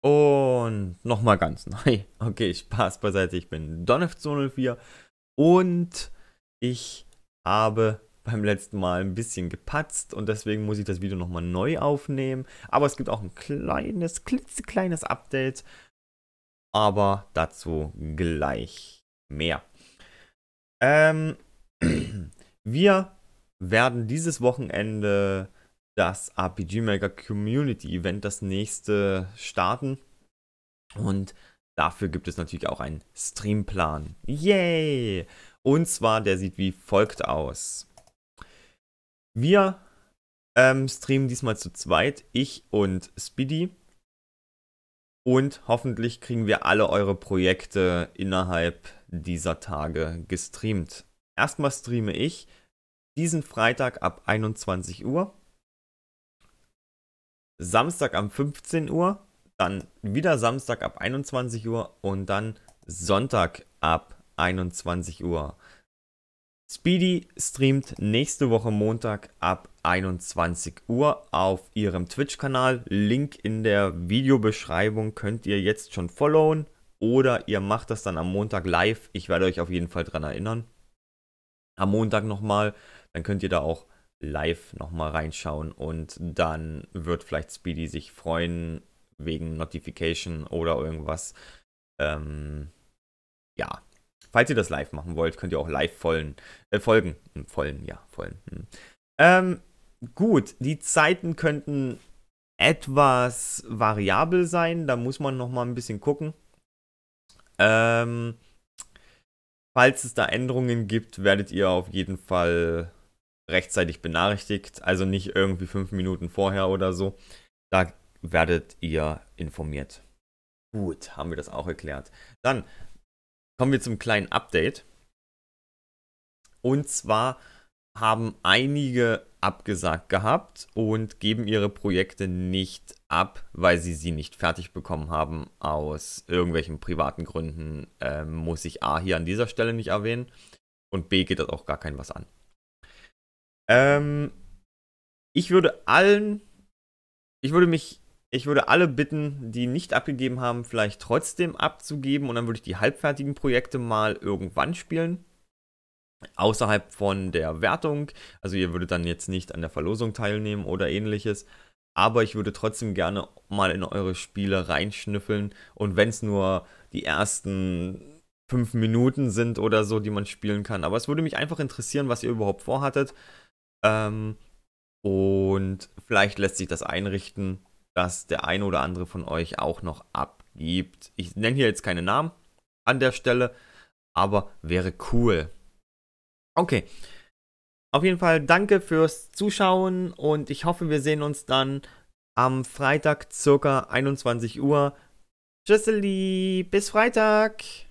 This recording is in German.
Und nochmal ganz neu. Okay, Spaß beiseite. Ich bin donnef 204 und ich habe beim letzten Mal ein bisschen gepatzt und deswegen muss ich das Video nochmal neu aufnehmen. Aber es gibt auch ein kleines, klitzekleines Update. Aber dazu gleich mehr. Ähm, wir werden dieses Wochenende das RPG Maker Community Event, das nächste, starten. Und dafür gibt es natürlich auch einen Streamplan. Yay! Und zwar, der sieht wie folgt aus. Wir ähm, streamen diesmal zu zweit, ich und Speedy. Und hoffentlich kriegen wir alle eure Projekte innerhalb dieser Tage gestreamt. Erstmal streame ich diesen Freitag ab 21 Uhr Samstag ab 15 Uhr, dann wieder Samstag ab 21 Uhr und dann Sonntag ab 21 Uhr. Speedy streamt nächste Woche Montag ab 21 Uhr auf ihrem Twitch-Kanal. Link in der Videobeschreibung könnt ihr jetzt schon followen oder ihr macht das dann am Montag live. Ich werde euch auf jeden Fall daran erinnern. Am Montag nochmal, dann könnt ihr da auch live nochmal reinschauen und dann wird vielleicht Speedy sich freuen wegen Notification oder irgendwas. Ähm, ja. Falls ihr das live machen wollt, könnt ihr auch live vollen, äh, folgen. Vollen, hm, ja, vollen. Hm. Ähm, gut, die Zeiten könnten etwas variabel sein. Da muss man nochmal ein bisschen gucken. Ähm, falls es da Änderungen gibt, werdet ihr auf jeden Fall rechtzeitig benachrichtigt, also nicht irgendwie fünf Minuten vorher oder so. Da werdet ihr informiert. Gut, haben wir das auch erklärt. Dann kommen wir zum kleinen Update. Und zwar haben einige abgesagt gehabt und geben ihre Projekte nicht ab, weil sie sie nicht fertig bekommen haben aus irgendwelchen privaten Gründen. Ähm, muss ich A hier an dieser Stelle nicht erwähnen und B geht das auch gar kein was an. Ähm, ich würde allen, ich würde mich, ich würde alle bitten, die nicht abgegeben haben, vielleicht trotzdem abzugeben und dann würde ich die halbfertigen Projekte mal irgendwann spielen. Außerhalb von der Wertung. Also ihr würdet dann jetzt nicht an der Verlosung teilnehmen oder ähnliches. Aber ich würde trotzdem gerne mal in eure Spiele reinschnüffeln. Und wenn es nur die ersten fünf Minuten sind oder so, die man spielen kann. Aber es würde mich einfach interessieren, was ihr überhaupt vorhattet. Ähm, und vielleicht lässt sich das einrichten, dass der eine oder andere von euch auch noch abgibt. Ich nenne hier jetzt keine Namen an der Stelle, aber wäre cool. Okay. Auf jeden Fall danke fürs Zuschauen und ich hoffe, wir sehen uns dann am Freitag circa 21 Uhr. Tschüsseli, bis Freitag.